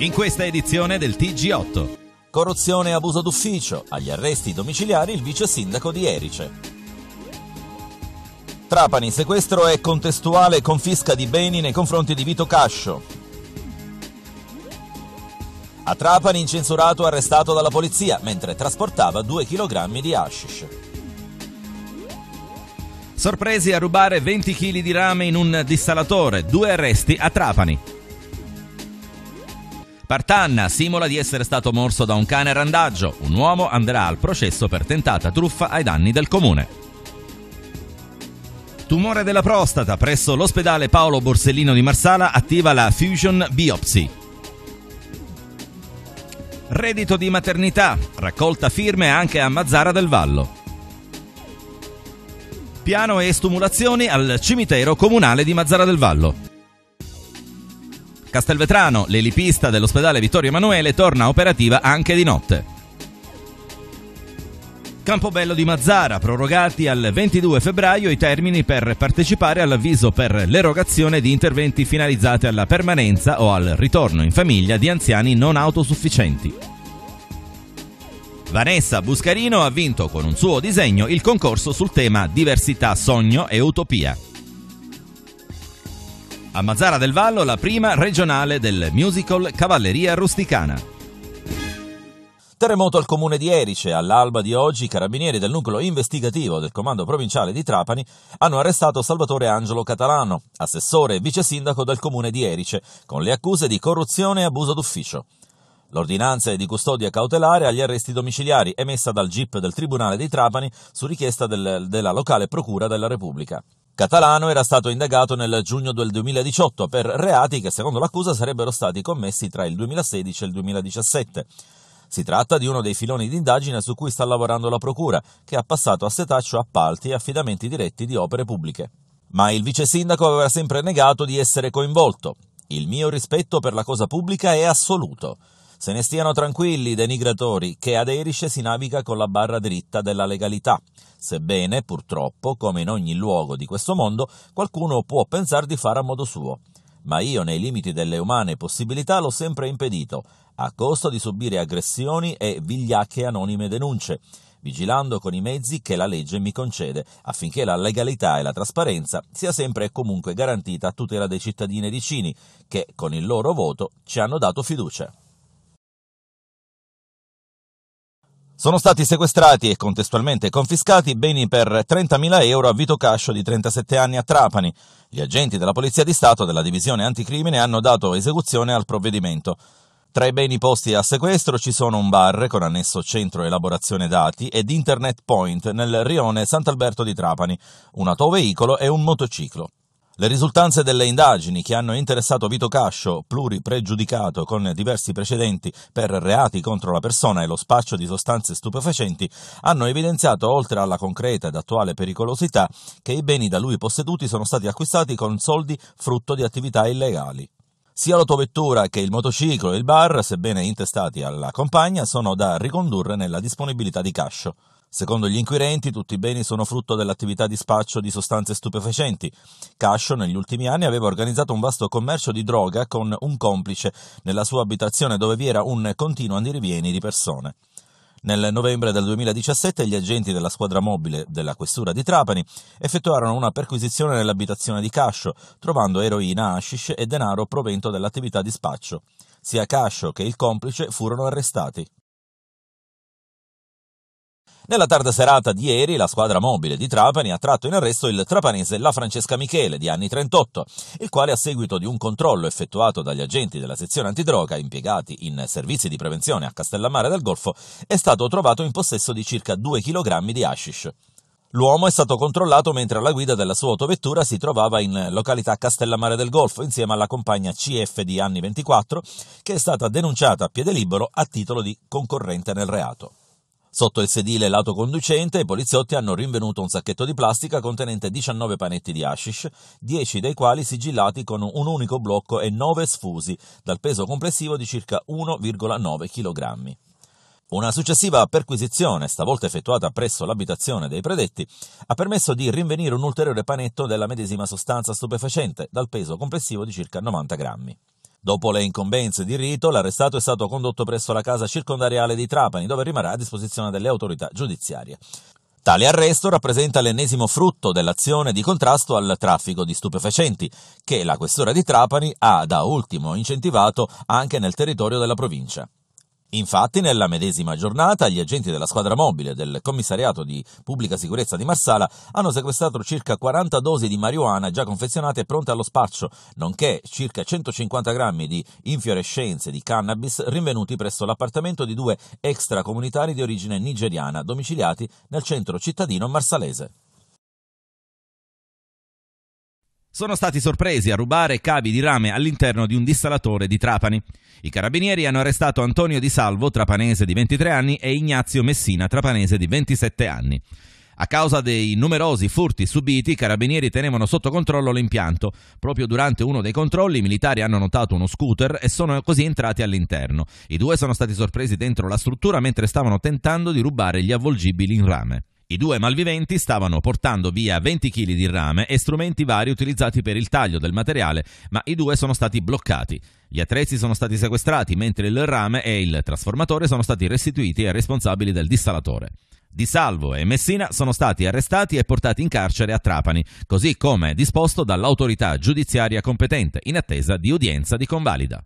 in questa edizione del TG8. Corruzione e abuso d'ufficio, agli arresti domiciliari il vice sindaco di Erice. Trapani, sequestro e contestuale confisca di beni nei confronti di Vito Cascio. A Trapani incensurato arrestato dalla polizia mentre trasportava 2 kg di hashish. Sorpresi a rubare 20 kg di rame in un dissalatore, due arresti a Trapani. Partanna simula di essere stato morso da un cane randaggio. Un uomo andrà al processo per tentata truffa ai danni del comune. Tumore della prostata presso l'ospedale Paolo Borsellino di Marsala attiva la Fusion Biopsy. Reddito di maternità, raccolta firme anche a Mazzara del Vallo. Piano e stimolazioni al cimitero comunale di Mazzara del Vallo. Castelvetrano, l'elipista dell'ospedale Vittorio Emanuele torna operativa anche di notte. Campobello di Mazzara, prorogati al 22 febbraio i termini per partecipare all'avviso per l'erogazione di interventi finalizzati alla permanenza o al ritorno in famiglia di anziani non autosufficienti. Vanessa Buscarino ha vinto con un suo disegno il concorso sul tema diversità, sogno e utopia. A Mazzara del Vallo la prima regionale del musical Cavalleria Rusticana. Terremoto al comune di Erice. All'alba di oggi i carabinieri del nucleo investigativo del comando provinciale di Trapani hanno arrestato Salvatore Angelo Catalano, assessore e vice sindaco del comune di Erice, con le accuse di corruzione e abuso d'ufficio. L'ordinanza è di custodia cautelare agli arresti domiciliari emessa dal GIP del Tribunale di Trapani su richiesta del, della locale Procura della Repubblica. Catalano era stato indagato nel giugno del 2018 per reati che secondo l'accusa sarebbero stati commessi tra il 2016 e il 2017. Si tratta di uno dei filoni di indagine su cui sta lavorando la Procura, che ha passato a setaccio appalti e affidamenti diretti di opere pubbliche. Ma il vice sindaco aveva sempre negato di essere coinvolto. Il mio rispetto per la cosa pubblica è assoluto. Se ne stiano tranquilli i denigratori, che ad Erisce si naviga con la barra dritta della legalità, sebbene, purtroppo, come in ogni luogo di questo mondo, qualcuno può pensare di fare a modo suo. Ma io, nei limiti delle umane possibilità, l'ho sempre impedito, a costo di subire aggressioni e vigliacche anonime denunce, vigilando con i mezzi che la legge mi concede, affinché la legalità e la trasparenza sia sempre e comunque garantita a tutela dei cittadini vicini, che con il loro voto ci hanno dato fiducia. Sono stati sequestrati e contestualmente confiscati beni per 30.000 euro a Vito Cascio di 37 anni a Trapani. Gli agenti della Polizia di Stato della Divisione Anticrimine hanno dato esecuzione al provvedimento. Tra i beni posti a sequestro ci sono un bar con annesso centro elaborazione dati ed Internet Point nel rione Sant'Alberto di Trapani, un autoveicolo e un motociclo. Le risultanze delle indagini che hanno interessato Vito Cascio, pluripregiudicato con diversi precedenti per reati contro la persona e lo spaccio di sostanze stupefacenti, hanno evidenziato, oltre alla concreta ed attuale pericolosità, che i beni da lui posseduti sono stati acquistati con soldi frutto di attività illegali. Sia l'autovettura che il motociclo e il bar, sebbene intestati alla compagna, sono da ricondurre nella disponibilità di Cascio. Secondo gli inquirenti, tutti i beni sono frutto dell'attività di spaccio di sostanze stupefacenti. Cascio negli ultimi anni aveva organizzato un vasto commercio di droga con un complice nella sua abitazione dove vi era un continuo andirivieni di persone. Nel novembre del 2017 gli agenti della squadra mobile della questura di Trapani effettuarono una perquisizione nell'abitazione di Cascio, trovando eroina, hashish e denaro provento dell'attività di spaccio. Sia Cascio che il complice furono arrestati. Nella tarda serata di ieri la squadra mobile di Trapani ha tratto in arresto il trapanese La Francesca Michele, di anni 38, il quale a seguito di un controllo effettuato dagli agenti della sezione antidroga impiegati in servizi di prevenzione a Castellammare del Golfo è stato trovato in possesso di circa 2 kg di hashish. L'uomo è stato controllato mentre alla guida della sua autovettura si trovava in località Castellammare del Golfo insieme alla compagna CF di anni 24 che è stata denunciata a piede libero a titolo di concorrente nel reato. Sotto il sedile lato conducente i poliziotti hanno rinvenuto un sacchetto di plastica contenente 19 panetti di hashish, 10 dei quali sigillati con un unico blocco e 9 sfusi, dal peso complessivo di circa 1,9 kg. Una successiva perquisizione, stavolta effettuata presso l'abitazione dei predetti, ha permesso di rinvenire un ulteriore panetto della medesima sostanza stupefacente, dal peso complessivo di circa 90 grammi. Dopo le incombenze di rito, l'arrestato è stato condotto presso la casa circondariale di Trapani, dove rimarrà a disposizione delle autorità giudiziarie. Tale arresto rappresenta l'ennesimo frutto dell'azione di contrasto al traffico di stupefacenti, che la questura di Trapani ha da ultimo incentivato anche nel territorio della provincia. Infatti, nella medesima giornata, gli agenti della squadra mobile del commissariato di pubblica sicurezza di Marsala hanno sequestrato circa 40 dosi di marijuana già confezionate e pronte allo spaccio, nonché circa 150 grammi di infiorescenze di cannabis rinvenuti presso l'appartamento di due extracomunitari di origine nigeriana domiciliati nel centro cittadino marsalese sono stati sorpresi a rubare cavi di rame all'interno di un dissalatore di Trapani. I carabinieri hanno arrestato Antonio Di Salvo, trapanese di 23 anni, e Ignazio Messina, trapanese di 27 anni. A causa dei numerosi furti subiti, i carabinieri tenevano sotto controllo l'impianto. Proprio durante uno dei controlli i militari hanno notato uno scooter e sono così entrati all'interno. I due sono stati sorpresi dentro la struttura mentre stavano tentando di rubare gli avvolgibili in rame. I due malviventi stavano portando via 20 kg di rame e strumenti vari utilizzati per il taglio del materiale, ma i due sono stati bloccati. Gli attrezzi sono stati sequestrati, mentre il rame e il trasformatore sono stati restituiti ai responsabili del dissalatore. Di Salvo e Messina sono stati arrestati e portati in carcere a Trapani, così come disposto dall'autorità giudiziaria competente, in attesa di udienza di convalida.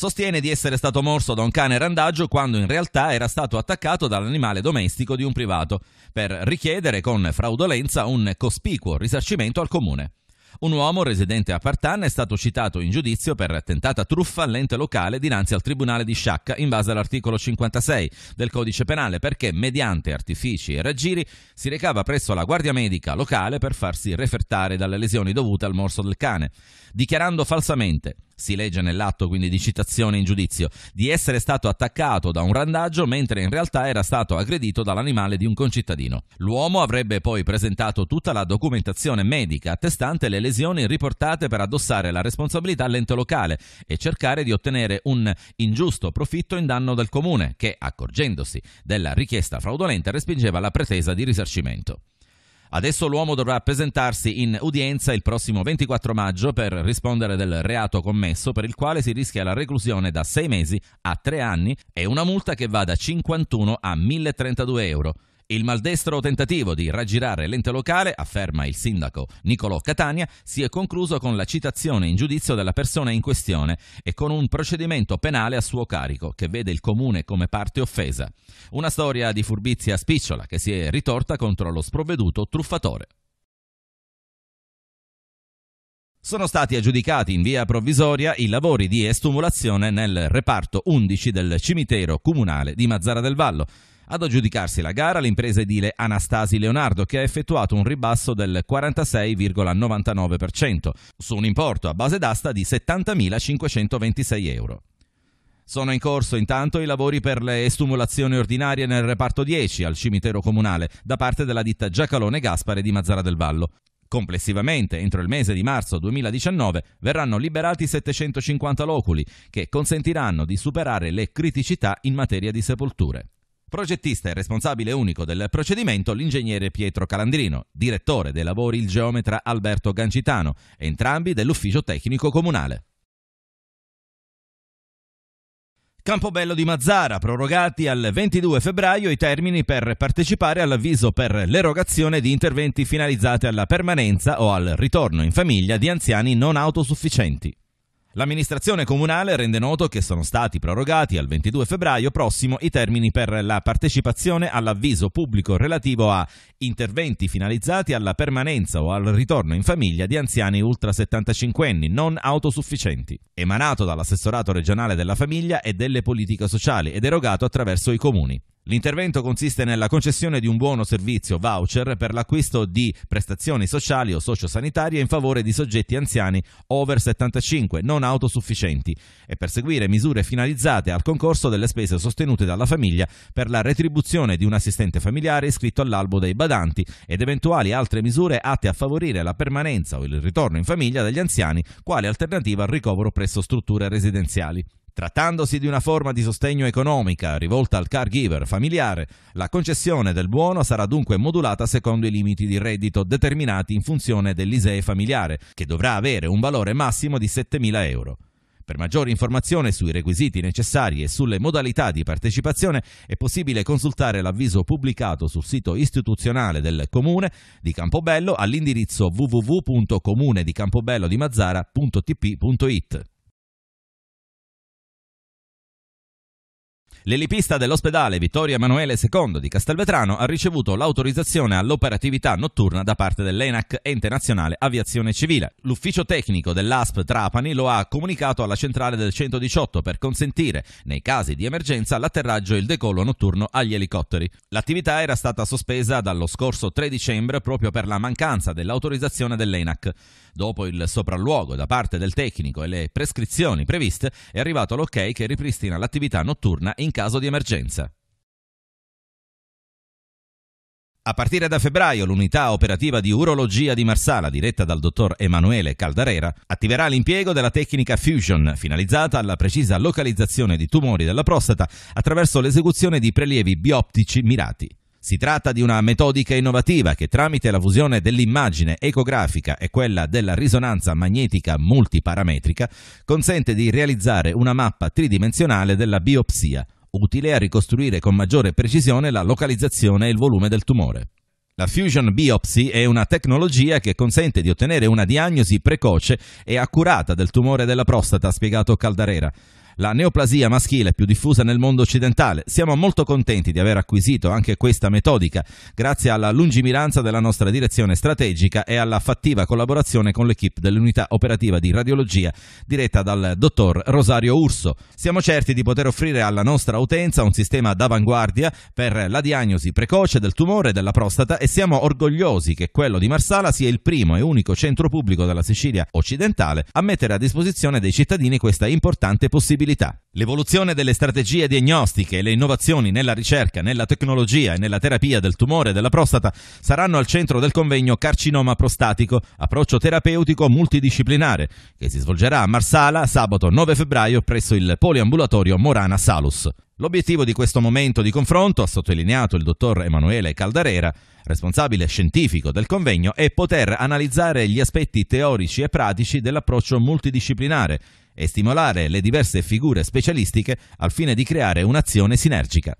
Sostiene di essere stato morso da un cane randaggio quando in realtà era stato attaccato dall'animale domestico di un privato, per richiedere con fraudolenza un cospicuo risarcimento al comune. Un uomo residente a Partan è stato citato in giudizio per tentata truffa all'ente locale dinanzi al tribunale di Sciacca in base all'articolo 56 del codice penale perché mediante artifici e raggiri si recava presso la guardia medica locale per farsi refertare dalle lesioni dovute al morso del cane, dichiarando falsamente si legge nell'atto quindi di citazione in giudizio, di essere stato attaccato da un randaggio mentre in realtà era stato aggredito dall'animale di un concittadino. L'uomo avrebbe poi presentato tutta la documentazione medica attestante le lesioni riportate per addossare la responsabilità all'ente locale e cercare di ottenere un ingiusto profitto in danno del comune che, accorgendosi della richiesta fraudolenta, respingeva la pretesa di risarcimento. Adesso l'uomo dovrà presentarsi in udienza il prossimo 24 maggio per rispondere del reato commesso per il quale si rischia la reclusione da 6 mesi a 3 anni e una multa che va da 51 a 1032 euro. Il maldestro tentativo di raggirare l'ente locale, afferma il sindaco Niccolò Catania, si è concluso con la citazione in giudizio della persona in questione e con un procedimento penale a suo carico che vede il comune come parte offesa. Una storia di furbizia spicciola che si è ritorta contro lo sprovveduto truffatore. Sono stati aggiudicati in via provvisoria i lavori di estumulazione nel reparto 11 del cimitero comunale di Mazzara del Vallo. Ad aggiudicarsi la gara l'impresa edile Anastasi Leonardo che ha effettuato un ribasso del 46,99% su un importo a base d'asta di 70.526 euro. Sono in corso intanto i lavori per le estumulazioni ordinarie nel reparto 10 al cimitero comunale da parte della ditta Giacalone Gaspare di Mazzara del Vallo. Complessivamente, entro il mese di marzo 2019, verranno liberati 750 loculi che consentiranno di superare le criticità in materia di sepolture. Progettista e responsabile unico del procedimento l'ingegnere Pietro Calandrino, direttore dei lavori il geometra Alberto Gancitano, entrambi dell'ufficio tecnico comunale. Campobello di Mazzara, prorogati al 22 febbraio i termini per partecipare all'avviso per l'erogazione di interventi finalizzati alla permanenza o al ritorno in famiglia di anziani non autosufficienti. L'amministrazione comunale rende noto che sono stati prorogati al 22 febbraio prossimo i termini per la partecipazione all'avviso pubblico relativo a interventi finalizzati alla permanenza o al ritorno in famiglia di anziani ultra 75 anni non autosufficienti, emanato dall'assessorato regionale della famiglia e delle politiche sociali ed erogato attraverso i comuni. L'intervento consiste nella concessione di un buono servizio voucher per l'acquisto di prestazioni sociali o sociosanitarie in favore di soggetti anziani over 75 non autosufficienti e perseguire misure finalizzate al concorso delle spese sostenute dalla famiglia per la retribuzione di un assistente familiare iscritto all'albo dei badanti ed eventuali altre misure atte a favorire la permanenza o il ritorno in famiglia degli anziani quale alternativa al ricovero presso strutture residenziali. Trattandosi di una forma di sostegno economica rivolta al caregiver familiare, la concessione del buono sarà dunque modulata secondo i limiti di reddito determinati in funzione dell'ISEE familiare, che dovrà avere un valore massimo di 7.000 euro. Per maggiori informazioni sui requisiti necessari e sulle modalità di partecipazione è possibile consultare l'avviso pubblicato sul sito istituzionale del Comune di Campobello all'indirizzo www.comunedicampobellodimazzara.tp.it. L'elipista dell'ospedale Vittorio Emanuele II di Castelvetrano ha ricevuto l'autorizzazione all'operatività notturna da parte dell'ENAC, Ente Nazionale Aviazione Civile. L'ufficio tecnico dell'ASP Trapani lo ha comunicato alla centrale del 118 per consentire, nei casi di emergenza, l'atterraggio e il decollo notturno agli elicotteri. L'attività era stata sospesa dallo scorso 3 dicembre proprio per la mancanza dell'autorizzazione dell'ENAC. Dopo il sopralluogo da parte del tecnico e le prescrizioni previste, è arrivato l'ok che ripristina l'attività notturna in in caso di emergenza. A partire da febbraio l'unità operativa di urologia di Marsala, diretta dal dottor Emanuele Caldarera, attiverà l'impiego della tecnica Fusion, finalizzata alla precisa localizzazione di tumori della prostata attraverso l'esecuzione di prelievi bioptici mirati. Si tratta di una metodica innovativa che tramite la fusione dell'immagine ecografica e quella della risonanza magnetica multiparametrica consente di realizzare una mappa tridimensionale della biopsia, utile a ricostruire con maggiore precisione la localizzazione e il volume del tumore. La fusion biopsy è una tecnologia che consente di ottenere una diagnosi precoce e accurata del tumore della prostata, ha spiegato Caldarera la neoplasia maschile più diffusa nel mondo occidentale. Siamo molto contenti di aver acquisito anche questa metodica grazie alla lungimiranza della nostra direzione strategica e alla fattiva collaborazione con l'equipe dell'unità operativa di radiologia diretta dal dottor Rosario Urso. Siamo certi di poter offrire alla nostra utenza un sistema d'avanguardia per la diagnosi precoce del tumore della prostata e siamo orgogliosi che quello di Marsala sia il primo e unico centro pubblico della Sicilia occidentale a mettere a disposizione dei cittadini questa importante possibilità disponibilità. L'evoluzione delle strategie diagnostiche e le innovazioni nella ricerca, nella tecnologia e nella terapia del tumore della prostata saranno al centro del convegno Carcinoma prostatico, approccio terapeutico multidisciplinare, che si svolgerà a Marsala sabato 9 febbraio presso il poliambulatorio Morana Salus. L'obiettivo di questo momento di confronto, ha sottolineato il dottor Emanuele Caldarera, responsabile scientifico del convegno, è poter analizzare gli aspetti teorici e pratici dell'approccio multidisciplinare e stimolare le diverse figure specialistiche al fine di creare un'azione sinergica.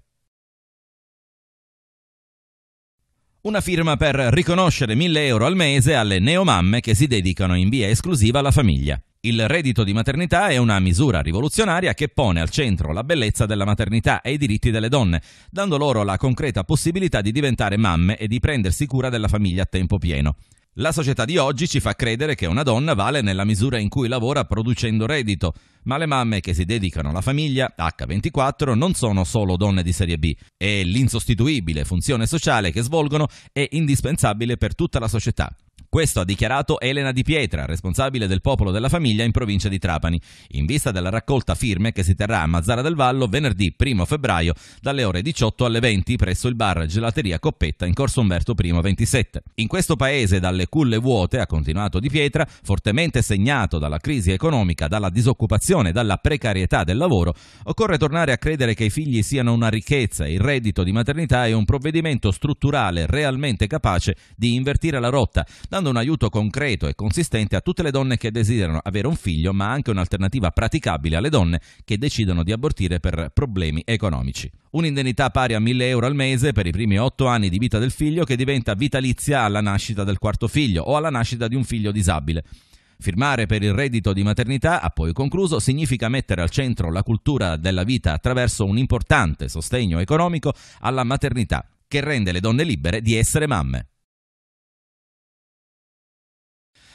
Una firma per riconoscere 1000 euro al mese alle neomamme che si dedicano in via esclusiva alla famiglia. Il reddito di maternità è una misura rivoluzionaria che pone al centro la bellezza della maternità e i diritti delle donne, dando loro la concreta possibilità di diventare mamme e di prendersi cura della famiglia a tempo pieno. La società di oggi ci fa credere che una donna vale nella misura in cui lavora producendo reddito, ma le mamme che si dedicano alla famiglia, H24, non sono solo donne di serie B e l'insostituibile funzione sociale che svolgono è indispensabile per tutta la società. Questo ha dichiarato Elena Di Pietra, responsabile del popolo della famiglia in provincia di Trapani, in vista della raccolta firme che si terrà a Mazzara del Vallo venerdì 1 febbraio dalle ore 18 alle 20 presso il bar Gelateria Coppetta in corso Umberto I 27. In questo paese dalle culle vuote, ha continuato Di Pietra, fortemente segnato dalla crisi economica, dalla disoccupazione e dalla precarietà del lavoro, occorre tornare a credere che i figli siano una ricchezza e il reddito di maternità è un provvedimento strutturale realmente capace di invertire la rotta, da dando un aiuto concreto e consistente a tutte le donne che desiderano avere un figlio, ma anche un'alternativa praticabile alle donne che decidono di abortire per problemi economici. Un'indennità pari a 1000 euro al mese per i primi 8 anni di vita del figlio che diventa vitalizia alla nascita del quarto figlio o alla nascita di un figlio disabile. Firmare per il reddito di maternità, ha poi concluso, significa mettere al centro la cultura della vita attraverso un importante sostegno economico alla maternità, che rende le donne libere di essere mamme.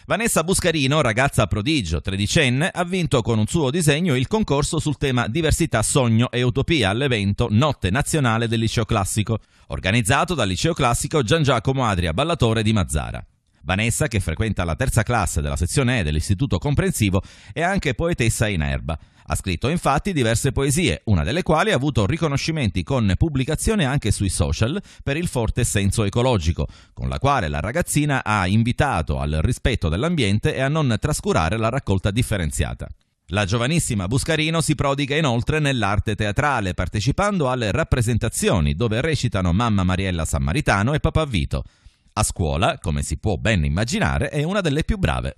Vanessa Buscarino, ragazza prodigio, tredicenne, ha vinto con un suo disegno il concorso sul tema diversità, sogno e utopia all'evento Notte Nazionale del Liceo Classico, organizzato dal Liceo Classico Gian Giacomo Adria Ballatore di Mazzara. Vanessa, che frequenta la terza classe della sezione E dell'Istituto Comprensivo, è anche poetessa in erba. Ha scritto infatti diverse poesie, una delle quali ha avuto riconoscimenti con pubblicazione anche sui social per il forte senso ecologico, con la quale la ragazzina ha invitato al rispetto dell'ambiente e a non trascurare la raccolta differenziata. La giovanissima Buscarino si prodiga inoltre nell'arte teatrale, partecipando alle rappresentazioni dove recitano Mamma Mariella Sammaritano e Papà Vito. A scuola, come si può ben immaginare, è una delle più brave.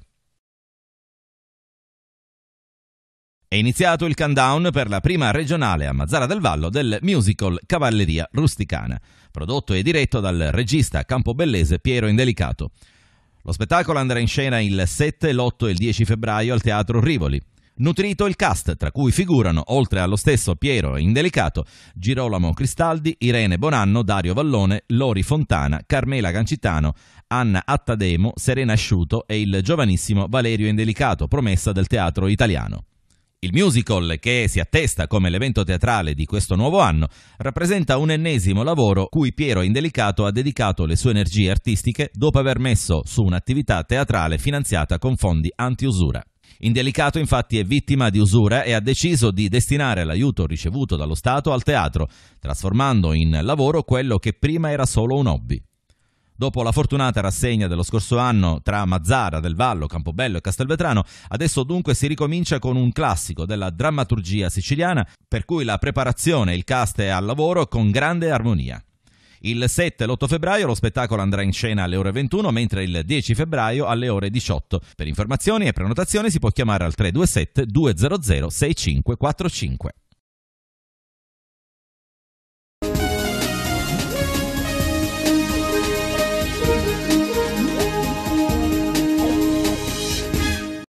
È iniziato il countdown per la prima regionale a Mazzara del Vallo del musical Cavalleria Rusticana, prodotto e diretto dal regista campobellese Piero Indelicato. Lo spettacolo andrà in scena il 7, l'8 e il 10 febbraio al Teatro Rivoli. Nutrito il cast, tra cui figurano, oltre allo stesso Piero Indelicato, Girolamo Cristaldi, Irene Bonanno, Dario Vallone, Lori Fontana, Carmela Gancitano, Anna Attademo, Serena Asciuto e il giovanissimo Valerio Indelicato, promessa del teatro italiano. Il musical, che si attesta come l'evento teatrale di questo nuovo anno, rappresenta un ennesimo lavoro cui Piero Indelicato ha dedicato le sue energie artistiche dopo aver messo su un'attività teatrale finanziata con fondi anti-usura. Indelicato infatti è vittima di usura e ha deciso di destinare l'aiuto ricevuto dallo Stato al teatro, trasformando in lavoro quello che prima era solo un hobby. Dopo la fortunata rassegna dello scorso anno tra Mazzara, Del Vallo, Campobello e Castelvetrano, adesso dunque si ricomincia con un classico della drammaturgia siciliana, per cui la preparazione e il cast è al lavoro con grande armonia. Il 7 e l'8 febbraio lo spettacolo andrà in scena alle ore 21, mentre il 10 febbraio alle ore 18. Per informazioni e prenotazioni si può chiamare al 327 200 6545.